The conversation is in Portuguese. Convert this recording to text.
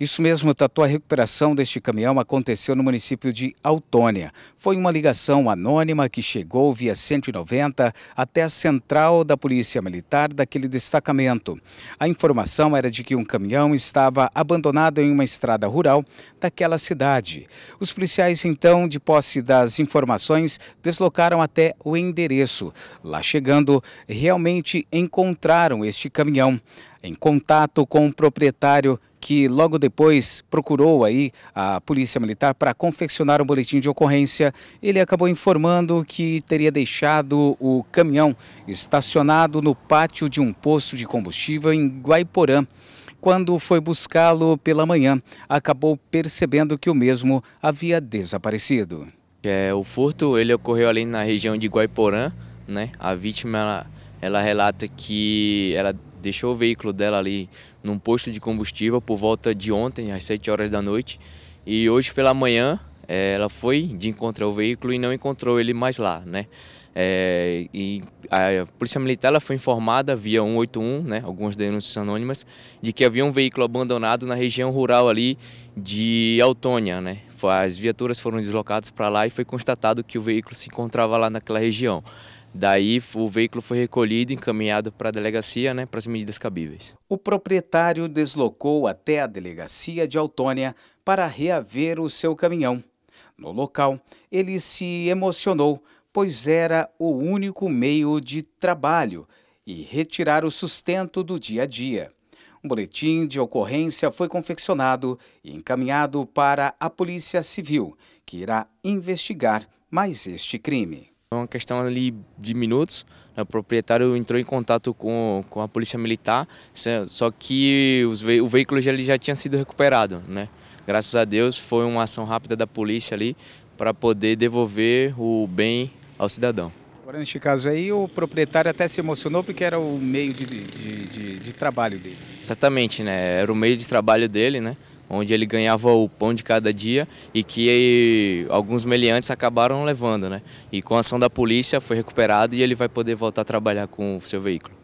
Isso mesmo, Tatu, a recuperação deste caminhão aconteceu no município de Autônia. Foi uma ligação anônima que chegou via 190 até a central da Polícia Militar daquele destacamento. A informação era de que um caminhão estava abandonado em uma estrada rural daquela cidade. Os policiais, então, de posse das informações, deslocaram até o endereço. Lá chegando, realmente encontraram este caminhão. Em contato com o proprietário, que logo depois procurou aí a Polícia Militar para confeccionar um boletim de ocorrência. Ele acabou informando que teria deixado o caminhão estacionado no pátio de um posto de combustível em Guaiporã quando foi buscá-lo pela manhã, acabou percebendo que o mesmo havia desaparecido. É, o furto ele ocorreu ali na região de Guaiporã, né? A vítima ela, ela relata que ela deixou o veículo dela ali num posto de combustível por volta de ontem, às 7 horas da noite, e hoje pela manhã é, ela foi de encontrar o veículo e não encontrou ele mais lá, né? É, e a polícia militar foi informada via 181, né, algumas denúncias anônimas, de que havia um veículo abandonado na região rural ali de Autônia, né? As viaturas foram deslocadas para lá e foi constatado que o veículo se encontrava lá naquela região. Daí o veículo foi recolhido e encaminhado para a delegacia né, para as medidas cabíveis. O proprietário deslocou até a delegacia de Autônia para reaver o seu caminhão. No local, ele se emocionou, pois era o único meio de trabalho e retirar o sustento do dia a dia. Um boletim de ocorrência foi confeccionado e encaminhado para a Polícia Civil, que irá investigar mais este crime. É uma questão ali de minutos, o proprietário entrou em contato com, com a polícia militar, só que os, o veículo já, já tinha sido recuperado, né? Graças a Deus foi uma ação rápida da polícia ali para poder devolver o bem ao cidadão. Agora, neste caso aí, o proprietário até se emocionou porque era o meio de, de, de, de trabalho dele. Exatamente, né? Era o meio de trabalho dele, né? onde ele ganhava o pão de cada dia e que alguns meliantes acabaram levando, né? E com a ação da polícia foi recuperado e ele vai poder voltar a trabalhar com o seu veículo.